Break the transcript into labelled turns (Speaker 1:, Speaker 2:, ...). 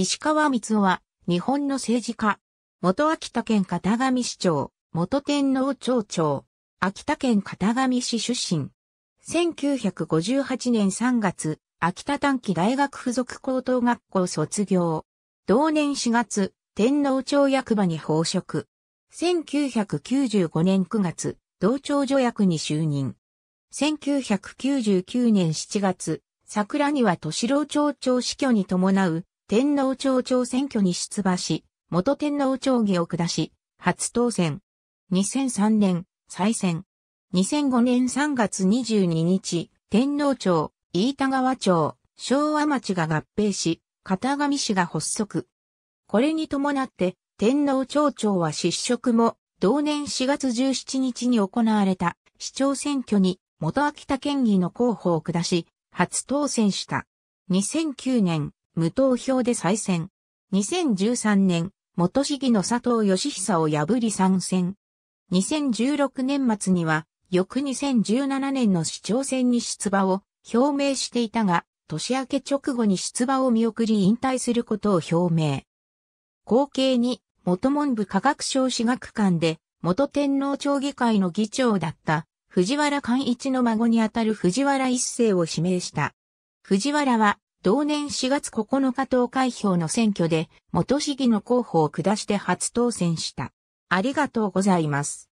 Speaker 1: 石川光雄は、日本の政治家。
Speaker 2: 元秋田県片上市長、元天皇町長。秋田県片上市出身。1958年3月、秋田短期大学附属高等学校卒業。同年4月、天皇町役場に奉職。1995年9月、同町助役に就任。1999年7月、桜庭敏郎町長死去に伴う天皇庁長選挙に出馬し、元天皇庁議を下し、初当選。2003年、再選。2005年3月22日、天皇庁、飯田川町、昭和町が合併し、片上市が発足。これに伴って、天皇庁長は失職も、同年4月17日に行われた市長選挙に元秋田県議の候補を下し、初当選した。2009年、無投票で再選。2013年、元市議の佐藤義久を破り参戦。2016年末には、翌2017年の市長選に出馬を表明していたが、年明け直後に出馬を見送り引退することを表明。後継に、元文部科学省史学館で、元天皇町議会の議長だった藤原寛一の孫にあたる藤原一世を指名した。藤原は同年4月9日投開票の選挙で元市議の候補を下して
Speaker 1: 初当選した。ありがとうございます。